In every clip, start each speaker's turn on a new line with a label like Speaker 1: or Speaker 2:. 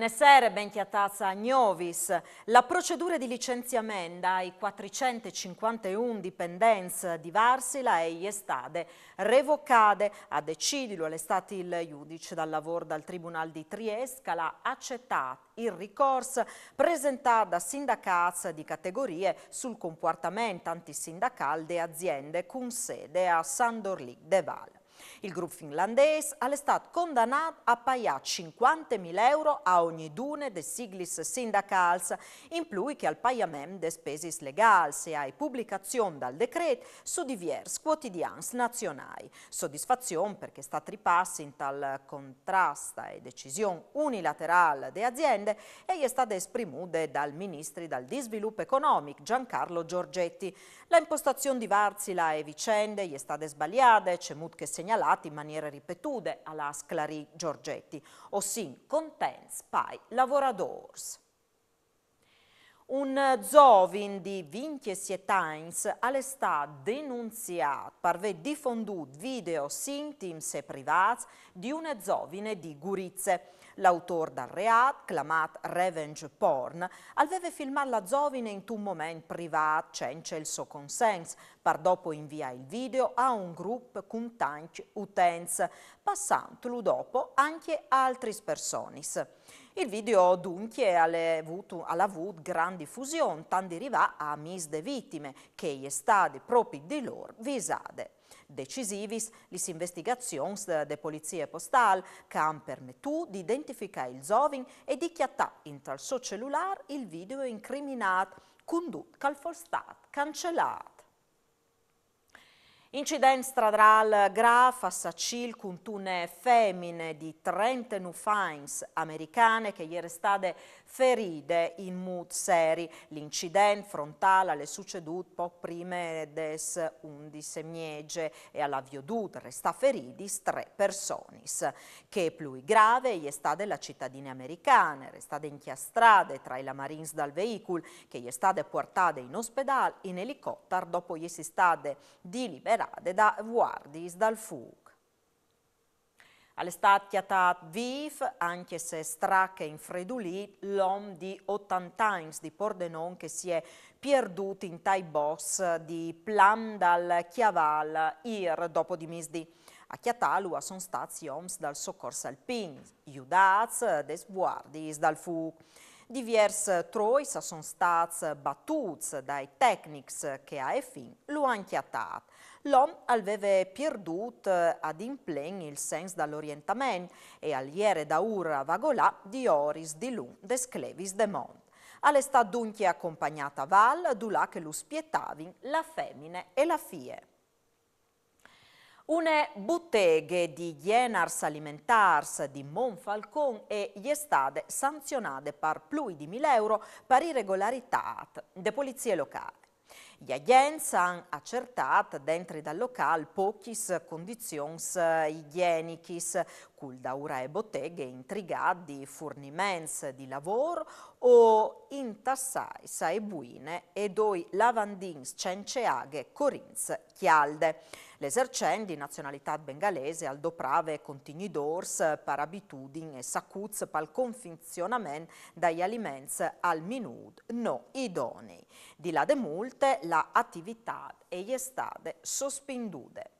Speaker 1: Benessere, ben chiatazza Agnovis, la procedura di licenziamento ai 451 dipendenti di Varsila e Iestade revocade a decidilo l'estate il giudice dal lavoro dal Tribunale di Triesca, l'ha accettato il ricorso presentato da sindacats di categorie sul comportamento antisindacale delle aziende con sede a Sandorlì de Valle. Il gruppo finlandese è stato condannato a pagare 50.000 euro a ogni dune delle sigle sindacali, in più che al pagamento delle spese legali e alla pubblicazione dal decreto su diversi quotidiani nazionali. Soddisfazione perché sta ripassa in tal contrasto e decisione unilaterale delle aziende e è stata esprimuta dal ministro del sviluppo economico Giancarlo Giorgetti. La impostazione di Varzila e vicende è stata sbagliata, c'è mut che segnala segnalati in maniera ripetuta alla Sclari Giorgetti, ossia contents pai lavoradores. Un giovane di 27 anni è stato denunziato per aver diffonduto video intimi e privati di una giovane di Gurizze. L'autore del reato, chiamato Revenge Porn, aveva filmato la giovane in un momento privato senza il suo consenso, per dopo inviare il video a un gruppo con tanti utenti, passandolo dopo anche a altre persone. Il video dunque ha avuto grande diffusione, tanti arriva a mis de vittime che è stati propri di loro visate. Decisivi le investigazioni de polizie postale che hanno permesso di identificare il giovane e di chiattare in tal suo cellulare il video incriminato condotto che fu stato cancellato. Incident stradal grave a Sacil cuntune femmine di 30 nufines americane che ieri state ferite in mood seri. L'incident frontale alle succedute poco prima des 11 miege e alla viodut resta feridis tre personis. Che più grave è stata la cittadina americana, restate inchiastrate tra i lamarins dal veicolo, che è stata portata in ospedale in elicottero dopo gli si stade di liberare superate da Vuardis dal Fug. All'estatiatat viv, anche se stracche infredulit, l'om di 80 ans di Pordenon che si è perduto in tai box di Plam dal Chiaval, ir dopo di misdi. A Chiatalua sono stati oms dal soccorso alpin, iudaz des guardis dal fu. Divers trois sono stati battuti dai technics che a effin lo han chiatat L'om aveva perduto ad implen il senso dall'orientamento e all'iere da urra vagolà di oris di lun de sclevis de mon. Alle sta dunque accompagnata Val, dulà che lo spietavin la femmine e la fie. Une botteghe di Jenars Alimentars di Monfalcon e gli estade sanzionate par più di 1000 euro per irregolarità de polizie locale. Gli agents han accertat dentro dal locale pochis condizioni eh, igienichis, cul daura e botteghe intrigate di fornimenti di lavoro o intassai sai buine e doi lavandins cenceaghe corins chialde. L'esercendi, nazionalità bengalese, aldoprave, contigni d'ors, parabitudin e sacuts pal confinzionament dagli aliments al Minud, no idonei. Di là de multe, la attività e gli estate sospindude.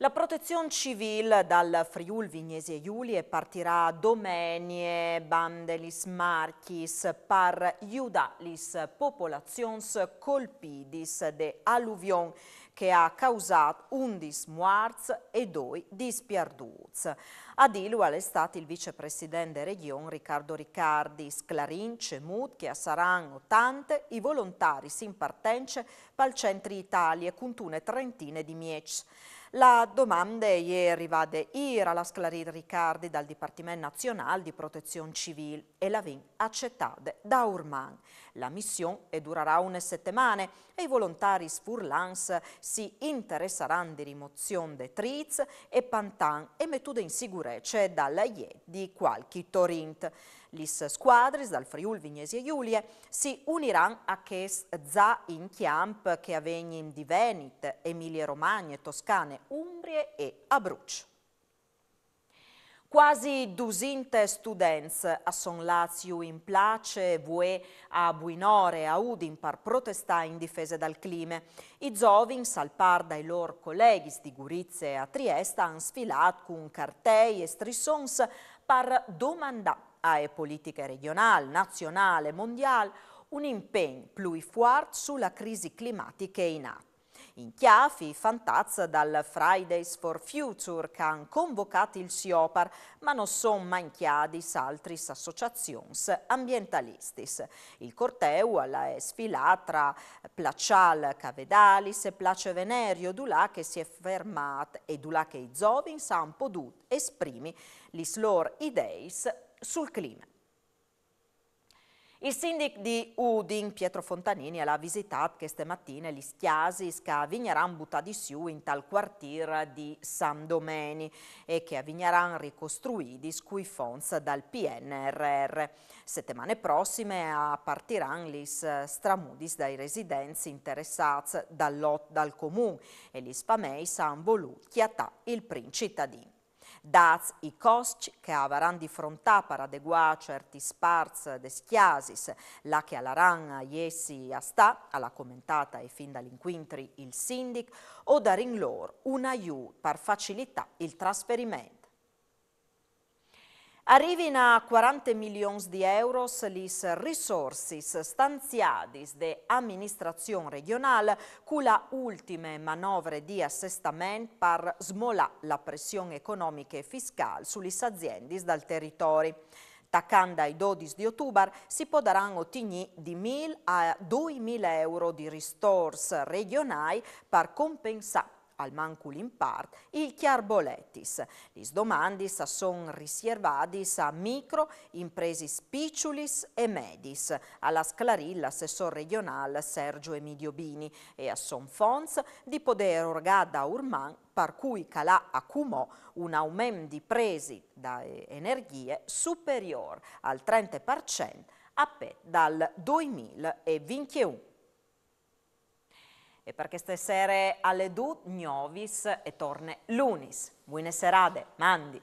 Speaker 1: La protezione civile dal Friul Vignesi e Iulie partirà domenie bandelis marchis par iudalis populations colpidis de alluvion che ha causato 11 morti e 2 dispiarduz. A Dilua è stato il vicepresidente region Riccardo Riccardi, sclarin, cemut, che saranno 80 i volontari in partenze pal centro Italia, cuntune trentine di mieci. La domanda è arrivata de IRA la sclarir Riccardi dal Dipartimento Nazionale di Protezione Civile e la vin accettata da Urman. La missione durerà una settimana e i volontari sfurlans si interesseranno di rimozione di triz e pantan e mettude in sicurezza dalla IE di qualche torrent. Lis squadris dal Friul, Vignesi e Giulie si uniranno a Ches Za in Chiamp che avvegni di Venit, Emilia Romagna, Toscane, Umbrie e Abruzzo. Quasi 200 studenti a Son Lazio in place, vue a Buinore, a Udin per protestare in difesa dal clima. I zovin, salpar dai loro colleghi di Gurizia e a Trieste, hanno sfilato con cartei e strissons per domandare Ah, e politica regionale, nazionale, mondiale, un impegno più forte sulla crisi climatica in atto. In chiafi, fantazza dal Fridays for Future che hanno convocato il SIOPAR, ma non sono manchiati altri associazioni ambientalistis. Il corteo alla sfilata tra Placial Cavedalis e Place Venerio, dulà che si è fermata e dulà che i giovani hanno potuto esprimere le loro idee sul clima. Il sindac di Udin, Pietro Fontanini, ha visitato questa mattina gli schiasi che a Vignaran butta di su in tal quartiere di San Domeni e che a Vignaran ricostruiti sui fonds dal PNRR. Settimane prossime a partiran gli stramudis dai residenti interessati dal, dal comune e gli spameis hanno voluto chiatà il primo cittadino. Daz i costi che avaran di frontà per adeguare certi sparz des chiasis, la che alaran iesi a sta, alla commentata e fin dall'inquintri il sindic, o darin loro un aiuto per facilità il trasferimento. Arrivin a 40 milioni di euro le risorse stanziate de amministrazione regionale le ultime manovre di assestamento per smolare la pressione economica e fiscale sulle aziende dal territorio. Taccando ai 12 di ottobre si potranno ottenere di 1.000 a 2.000 euro di risorse regionali per compensare al mancul in part, il chiarboletis. Lis domandis a son riservadis a micro imprese picciulis e medis, alla sclarilla assessor regionale Sergio Emidio Bini e a son fons di poder orgada urman par cui calà accumò un aumento di presi da energie superiore al 30% a pe dal 2021 e perché stessere alle du gnovis e torne lunis. Buone serate, mandi.